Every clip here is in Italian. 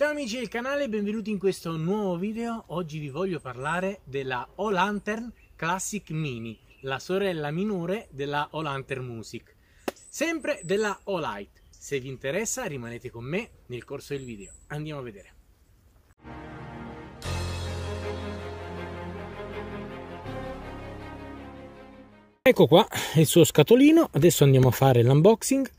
Ciao amici del canale, benvenuti in questo nuovo video. Oggi vi voglio parlare della O-Lantern Classic Mini, la sorella minore della O-Lantern Music, sempre della O-Light. Se vi interessa rimanete con me nel corso del video. Andiamo a vedere. Ecco qua il suo scatolino, adesso andiamo a fare l'unboxing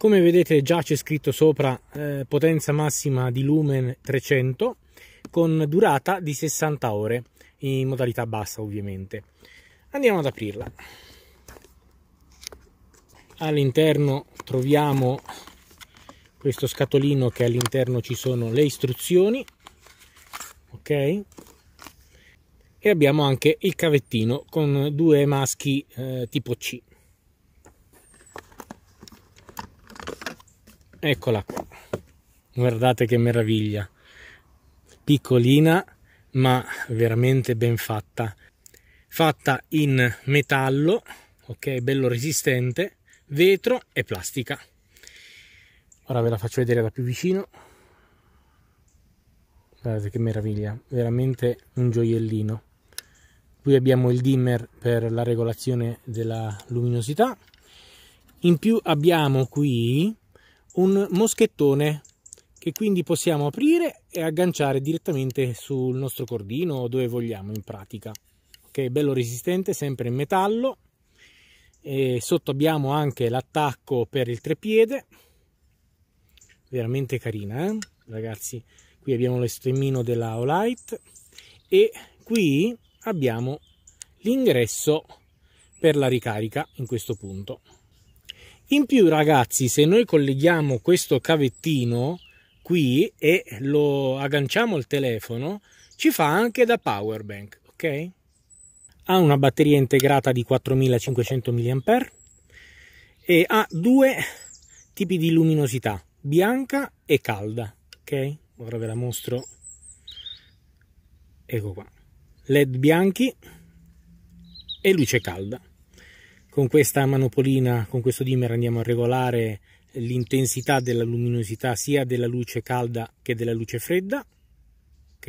come vedete già c'è scritto sopra eh, potenza massima di lumen 300 con durata di 60 ore in modalità bassa ovviamente andiamo ad aprirla all'interno troviamo questo scatolino che all'interno ci sono le istruzioni ok e abbiamo anche il cavettino con due maschi eh, tipo C eccola qua guardate che meraviglia piccolina ma veramente ben fatta fatta in metallo ok bello resistente vetro e plastica ora ve la faccio vedere da più vicino guardate che meraviglia veramente un gioiellino qui abbiamo il dimmer per la regolazione della luminosità in più abbiamo qui un moschettone che quindi possiamo aprire e agganciare direttamente sul nostro cordino o dove vogliamo in pratica. Ok, bello resistente, sempre in metallo. E sotto abbiamo anche l'attacco per il treppiede veramente carina, eh? ragazzi. Qui abbiamo l'estremino della Olight e qui abbiamo l'ingresso per la ricarica in questo punto. In più ragazzi, se noi colleghiamo questo cavettino qui e lo agganciamo al telefono, ci fa anche da power bank, ok? Ha una batteria integrata di 4500 mAh e ha due tipi di luminosità, bianca e calda, ok? Ora ve la mostro. Ecco qua. LED bianchi e luce calda con questa manopolina, con questo dimmer andiamo a regolare l'intensità della luminosità sia della luce calda che della luce fredda, ok?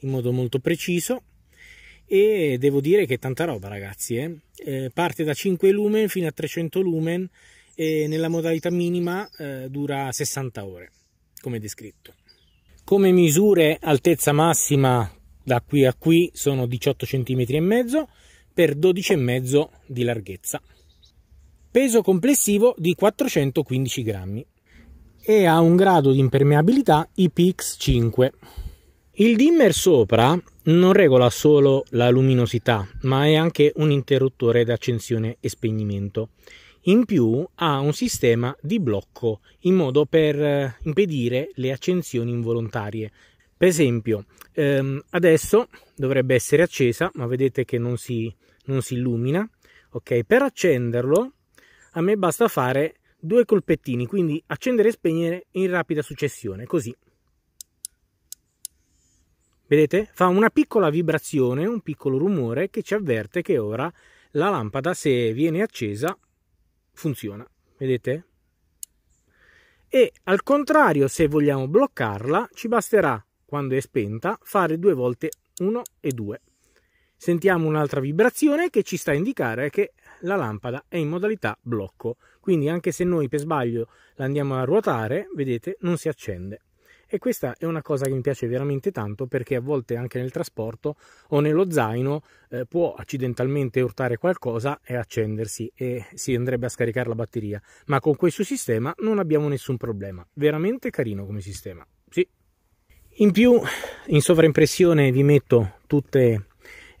In modo molto preciso e devo dire che è tanta roba ragazzi, eh? Eh, parte da 5 lumen fino a 300 lumen e nella modalità minima eh, dura 60 ore, come descritto. Come misure altezza massima da qui a qui sono 18 cm e mezzo per 12,5 di larghezza. Peso complessivo di 415 grammi e ha un grado di impermeabilità IPX5. Il dimmer sopra non regola solo la luminosità, ma è anche un interruttore d'accensione e spegnimento. In più ha un sistema di blocco in modo per eh, impedire le accensioni involontarie. Per esempio, ehm, adesso dovrebbe essere accesa, ma vedete che non si non si illumina. Ok, per accenderlo a me basta fare due colpettini, quindi accendere e spegnere in rapida successione, così. Vedete? Fa una piccola vibrazione, un piccolo rumore che ci avverte che ora la lampada, se viene accesa, funziona. Vedete? E al contrario, se vogliamo bloccarla, ci basterà, quando è spenta, fare due volte uno e due sentiamo un'altra vibrazione che ci sta a indicare che la lampada è in modalità blocco. Quindi anche se noi per sbaglio la andiamo a ruotare, vedete, non si accende. E questa è una cosa che mi piace veramente tanto perché a volte anche nel trasporto o nello zaino eh, può accidentalmente urtare qualcosa e accendersi e si andrebbe a scaricare la batteria. Ma con questo sistema non abbiamo nessun problema. Veramente carino come sistema. Sì. In più, in sovraimpressione vi metto tutte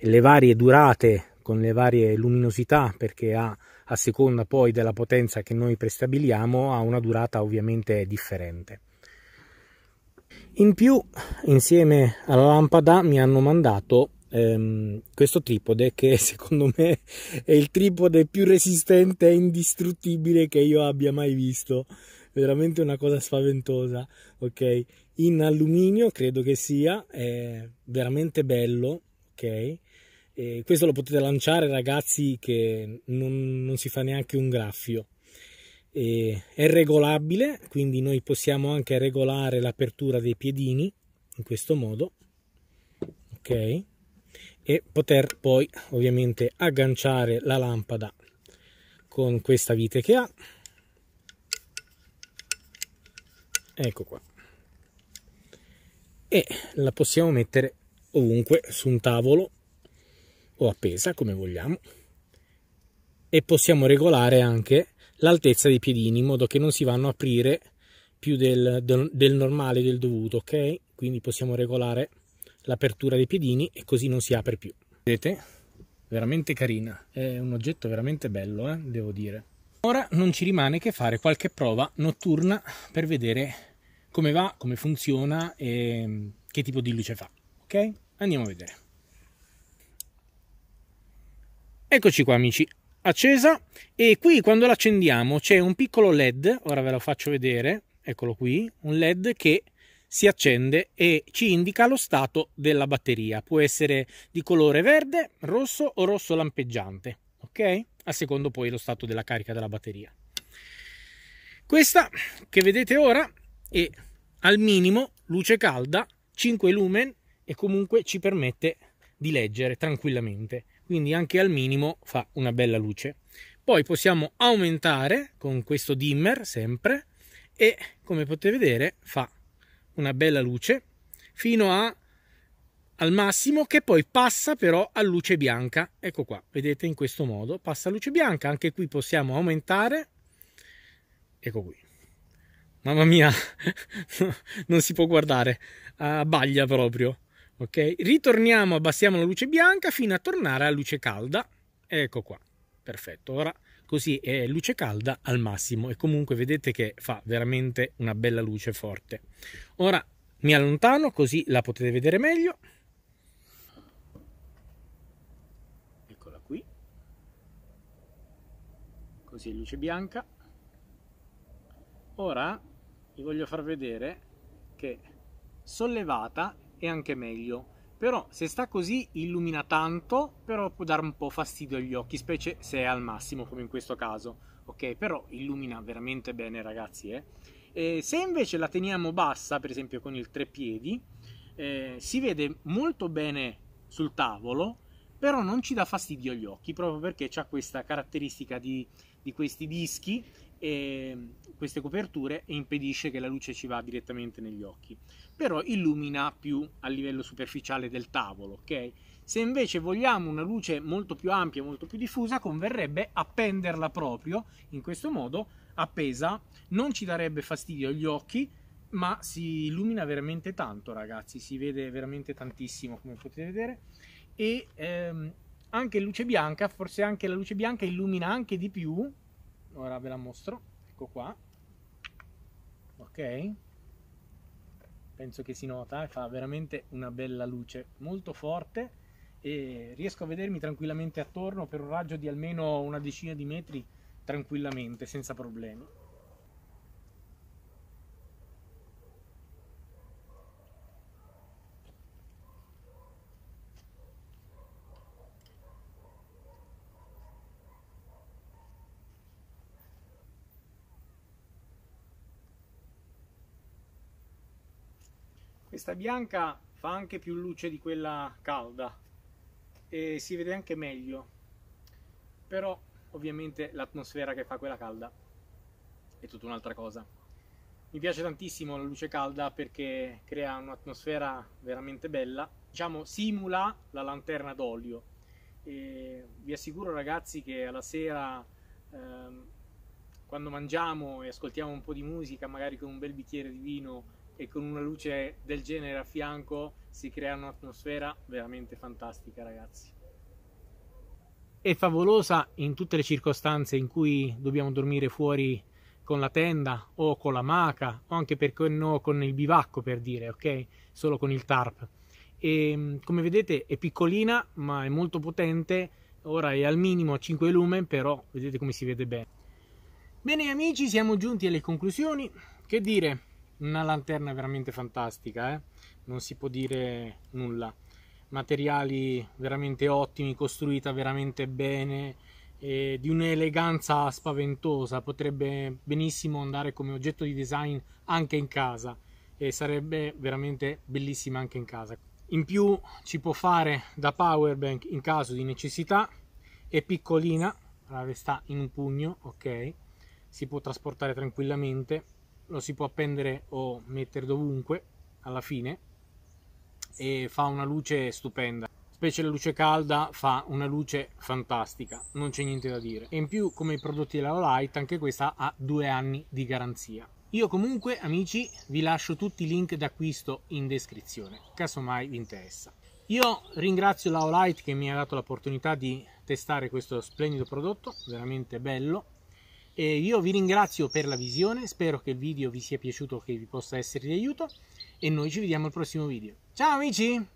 le varie durate con le varie luminosità perché ha a seconda poi della potenza che noi prestabiliamo ha una durata ovviamente differente. In più, insieme alla lampada mi hanno mandato ehm, questo tripode che secondo me è il tripode più resistente e indistruttibile che io abbia mai visto. Veramente una cosa spaventosa, ok? In alluminio credo che sia, è veramente bello, ok? E questo lo potete lanciare ragazzi che non, non si fa neanche un graffio. E è regolabile, quindi noi possiamo anche regolare l'apertura dei piedini in questo modo, ok? E poter poi ovviamente agganciare la lampada con questa vite che ha. Ecco qua. E la possiamo mettere ovunque su un tavolo o appesa come vogliamo e possiamo regolare anche l'altezza dei piedini in modo che non si vanno a aprire più del, del, del normale del dovuto ok quindi possiamo regolare l'apertura dei piedini e così non si apre più vedete veramente carina è un oggetto veramente bello eh? devo dire ora non ci rimane che fare qualche prova notturna per vedere come va come funziona e che tipo di luce fa ok Andiamo a vedere. Eccoci qua amici, accesa e qui quando l'accendiamo c'è un piccolo led, ora ve lo faccio vedere, eccolo qui, un led che si accende e ci indica lo stato della batteria, può essere di colore verde, rosso o rosso lampeggiante, ok? A secondo poi lo stato della carica della batteria. Questa che vedete ora è al minimo luce calda, 5 lumen, e comunque ci permette di leggere tranquillamente. Quindi anche al minimo fa una bella luce. Poi possiamo aumentare con questo dimmer sempre e come potete vedere fa una bella luce fino a, al massimo che poi passa però a luce bianca. Ecco qua, vedete in questo modo passa a luce bianca. Anche qui possiamo aumentare. Ecco qui. Mamma mia, non si può guardare, abbaglia ah, proprio ok? Ritorniamo, abbassiamo la luce bianca fino a tornare a luce calda. Ecco qua, perfetto. Ora così è luce calda al massimo e comunque vedete che fa veramente una bella luce forte. Ora mi allontano così la potete vedere meglio. Eccola qui. Così è luce bianca. Ora vi voglio far vedere che sollevata è anche meglio. Però se sta così illumina tanto, però può dare un po' fastidio agli occhi, specie se è al massimo come in questo caso. Ok, però illumina veramente bene ragazzi. Eh? E se invece la teniamo bassa, per esempio con il tre piedi, eh, si vede molto bene sul tavolo, però non ci dà fastidio agli occhi, proprio perché ha questa caratteristica di, di questi dischi queste coperture e impedisce che la luce ci va direttamente negli occhi però illumina più a livello superficiale del tavolo ok se invece vogliamo una luce molto più ampia molto più diffusa converrebbe appenderla proprio in questo modo appesa non ci darebbe fastidio agli occhi ma si illumina veramente tanto ragazzi si vede veramente tantissimo come potete vedere e ehm, anche luce bianca forse anche la luce bianca illumina anche di più ora ve la mostro ecco qua ok penso che si nota e fa veramente una bella luce molto forte e riesco a vedermi tranquillamente attorno per un raggio di almeno una decina di metri tranquillamente senza problemi Questa bianca fa anche più luce di quella calda e si vede anche meglio, però ovviamente l'atmosfera che fa quella calda è tutta un'altra cosa. Mi piace tantissimo la luce calda perché crea un'atmosfera veramente bella, diciamo simula la lanterna d'olio. E vi assicuro ragazzi che alla sera ehm, quando mangiamo e ascoltiamo un po' di musica, magari con un bel bicchiere di vino e con una luce del genere a fianco si crea un'atmosfera veramente fantastica ragazzi. È favolosa in tutte le circostanze in cui dobbiamo dormire fuori con la tenda o con la maca o anche perché no con il bivacco per dire, ok? Solo con il tarp. E, come vedete è piccolina ma è molto potente, ora è al minimo 5 lumen però vedete come si vede bene. Bene amici siamo giunti alle conclusioni, che dire? Una lanterna veramente fantastica, eh? non si può dire nulla. Materiali veramente ottimi, costruita veramente bene, eh, di un'eleganza spaventosa. Potrebbe benissimo andare come oggetto di design anche in casa e sarebbe veramente bellissima anche in casa. In più ci può fare da power bank in caso di necessità. È piccolina, la allora, in un pugno, ok? Si può trasportare tranquillamente lo si può appendere o mettere dovunque alla fine e fa una luce stupenda specie la luce calda fa una luce fantastica, non c'è niente da dire. E in più, come i prodotti della Olight, anche questa ha due anni di garanzia. Io comunque, amici, vi lascio tutti i link d'acquisto in descrizione, casomai vi interessa. Io ringrazio la Olight che mi ha dato l'opportunità di testare questo splendido prodotto, veramente bello, e io vi ringrazio per la visione, spero che il video vi sia piaciuto, che vi possa essere di aiuto e noi ci vediamo al prossimo video. Ciao amici!